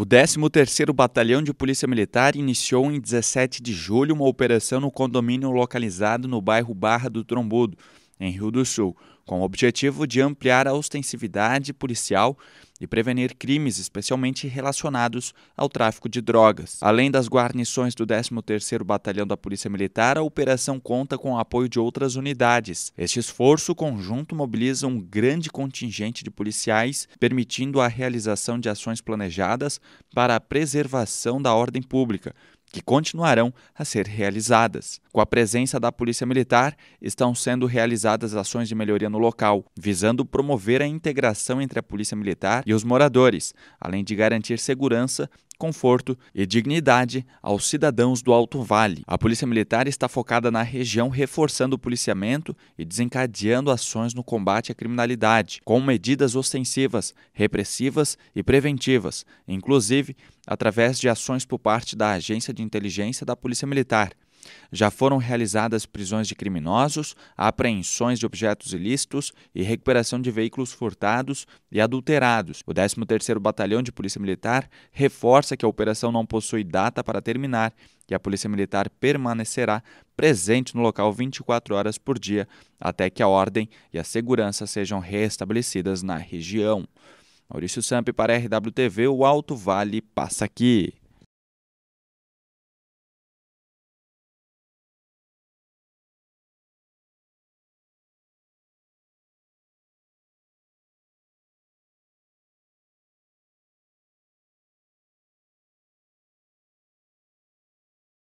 O 13º Batalhão de Polícia Militar iniciou em 17 de julho uma operação no condomínio localizado no bairro Barra do Trombudo, em Rio do Sul, com o objetivo de ampliar a ostensividade policial e prevenir crimes especialmente relacionados ao tráfico de drogas. Além das guarnições do 13º Batalhão da Polícia Militar, a operação conta com o apoio de outras unidades. Este esforço conjunto mobiliza um grande contingente de policiais, permitindo a realização de ações planejadas para a preservação da ordem pública que continuarão a ser realizadas. Com a presença da Polícia Militar, estão sendo realizadas ações de melhoria no local, visando promover a integração entre a Polícia Militar e os moradores, além de garantir segurança conforto e dignidade aos cidadãos do Alto Vale. A Polícia Militar está focada na região, reforçando o policiamento e desencadeando ações no combate à criminalidade, com medidas ostensivas, repressivas e preventivas, inclusive através de ações por parte da Agência de Inteligência da Polícia Militar. Já foram realizadas prisões de criminosos, apreensões de objetos ilícitos e recuperação de veículos furtados e adulterados. O 13º Batalhão de Polícia Militar reforça que a operação não possui data para terminar e a Polícia Militar permanecerá presente no local 24 horas por dia até que a ordem e a segurança sejam restabelecidas na região. Maurício Samp para a RWTV, o Alto Vale passa aqui.